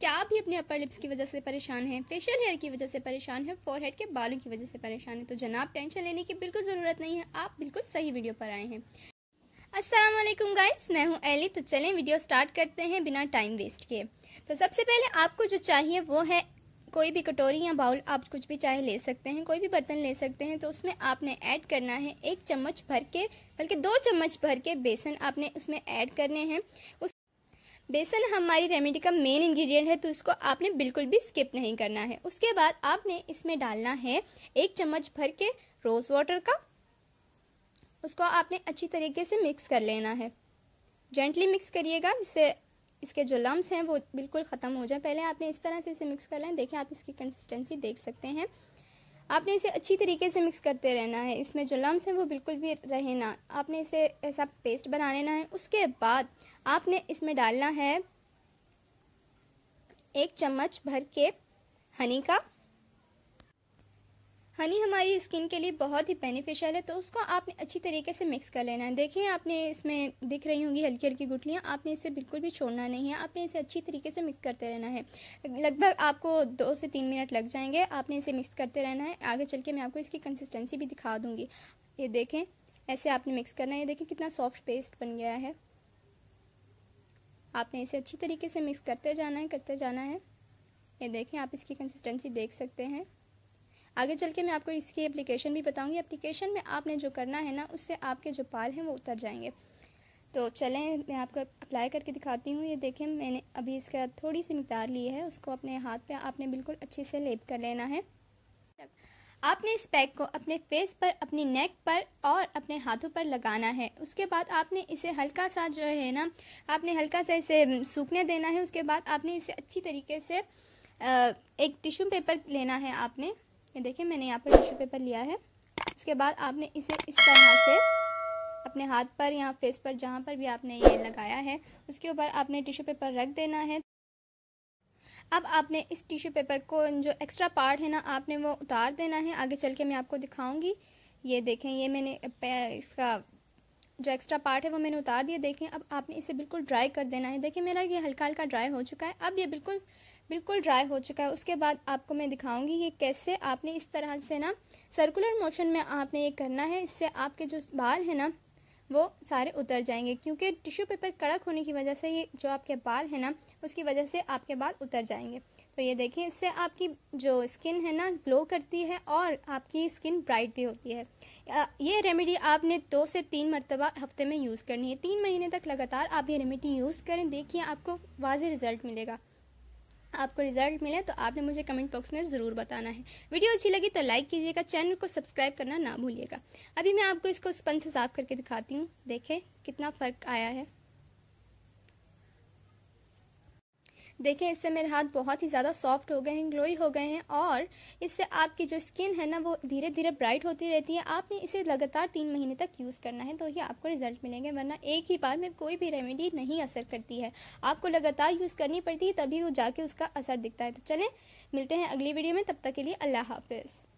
क्या आप भी अपने अपर लिप्स की वजह से परेशान हैं फेशियल हेयर की वजह से परेशान हैं फोरहेड के बालों की वजह से परेशान हैं तो जनाब टेंशन लेने की बिल्कुल ज़रूरत नहीं है आप बिल्कुल सही वीडियो पर आए हैं वालेकुम गाइस मैं हूं एली तो चलें वीडियो स्टार्ट करते हैं बिना टाइम वेस्ट के तो सबसे पहले आपको जो चाहिए वो है कोई भी कटोरी या बाउल आप कुछ भी चाहे ले सकते हैं कोई भी बर्तन ले सकते हैं तो उसमें आपने ऐड करना है एक चम्मच भर के बल्कि दो चम्मच भर के बेसन आपने उसमें ऐड करने हैं उस बेसन हमारी रेमेडी का मेन इंग्रेडिएंट है तो इसको आपने बिल्कुल भी स्किप नहीं करना है उसके बाद आपने इसमें डालना है एक चम्मच भर के रोज़ वाटर का उसको आपने अच्छी तरीके से मिक्स कर लेना है जेंटली मिक्स करिएगा जिससे इसके जो लम्स हैं वो बिल्कुल ख़त्म हो जाए पहले आपने इस तरह से इसे मिक्स कर लें देखिए आप इसकी कंसिस्टेंसी देख सकते हैं आपने इसे अच्छी तरीके से मिक्स करते रहना है इसमें जो लम्स हैं वो बिल्कुल भी रहे ना आपने इसे ऐसा पेस्ट बना लेना है उसके बाद आपने इसमें डालना है एक चम्मच भर के हनी का हनी हमारी स्किन के लिए बहुत ही बेनिफिशियल है तो उसको आपने अच्छी तरीके से मिक्स कर लेना है देखिए आपने इसमें दिख रही होंगी हल्की हल्की गुटलियाँ आपने इसे बिल्कुल भी छोड़ना नहीं है आपने इसे अच्छी तरीके से मिक्स करते रहना है लगभग आपको दो से तीन मिनट लग जाएंगे आपने इसे मिक्स करते रहना है आगे चल के मैं आपको इसकी कंसिस्टेंसी भी दिखा दूँगी ये देखें ऐसे आपने मिक्स करना है ये देखें कितना सॉफ्ट पेस्ट बन गया है आपने इसे अच्छी तरीके से मिक्स करते जाना है करते जाना है ये देखें आप इसकी कंसिस्टेंसी देख सकते हैं आगे चल के मैं आपको इसकी एप्लीकेशन भी बताऊँगी एप्लीकेशन में आपने जो करना है ना उससे आपके जो बाल हैं वो उतर जाएंगे तो चलें मैं आपको अप्लाई करके दिखाती हूँ ये देखें मैंने अभी इसका थोड़ी सी मकदार ली है उसको अपने हाथ पे आपने बिल्कुल अच्छे से लेप कर लेना है आपने इस पैक को अपने फेस पर अपनी नेक पर और अपने हाथों पर लगाना है उसके बाद आपने इसे हल्का सा जो है ना आपने हल्का सा इसे सूखने देना है उसके बाद आपने इसे अच्छी तरीके से एक टिश्यू पेपर लेना है आपने ये देखिए मैंने यहाँ पर टिश्यू पेपर लिया है उसके बाद आपने इसे इस तरह से अपने हाथ पर या फेस पर जहाँ पर भी आपने ये लगाया है उसके ऊपर आपने टिश्यू पेपर रख देना है अब आपने इस टिश्यू पेपर को जो एक्स्ट्रा पार्ट है ना आपने वो उतार देना है आगे चल के मैं आपको दिखाऊंगी ये देखें ये मैंने इसका जो एक्स्ट्रा पार्ट है वो मैंने उतार दिया देखें अब आपने इसे बिल्कुल ड्राई कर देना है देखिए मेरा ये हल्का हल्का ड्राई हो चुका है अब ये बिल्कुल बिल्कुल ड्राई हो चुका है उसके बाद आपको मैं दिखाऊंगी ये कैसे आपने इस तरह से ना सर्कुलर मोशन में आपने ये करना है इससे आपके जो बाल हैं ना वो सारे उतर जाएंगे क्योंकि टिश्यू पेपर कड़क होने की वजह से ये जो आपके बाल हैं ना उसकी वजह से आपके बाल उतर जाएंगे तो ये देखिए इससे आपकी जो स्किन है ना ग्लो करती है और आपकी स्किन ब्राइट भी होती है ये रेमेडी आपने दो से तीन मरतबा हफ्ते में यूज़ करनी है तीन महीने तक लगातार आप ये रेमेडी यूज़ करें देखिए आपको वाज रिज़ल्ट मिलेगा आपको रिजल्ट मिले तो आपने मुझे कमेंट बॉक्स में ज़रूर बताना है वीडियो अच्छी लगी तो लाइक कीजिएगा चैनल को सब्सक्राइब करना ना भूलिएगा अभी मैं आपको इसको स्पंज से साफ करके दिखाती हूँ देखें कितना फ़र्क आया है देखें इससे मेरे हाथ बहुत ही ज़्यादा सॉफ्ट हो गए हैं ग्लोई हो गए हैं और इससे आपकी जो स्किन है ना वो धीरे धीरे ब्राइट होती रहती है आपने इसे लगातार तीन महीने तक यूज़ करना है तो ही आपको रिजल्ट मिलेंगे वरना एक ही बार में कोई भी रेमेडी नहीं असर करती है आपको लगातार यूज़ करनी पड़ती है तभी वो जाके उसका असर दिखता है तो चलें मिलते हैं अगली वीडियो में तब तक के लिए अल्लाह हाफिज़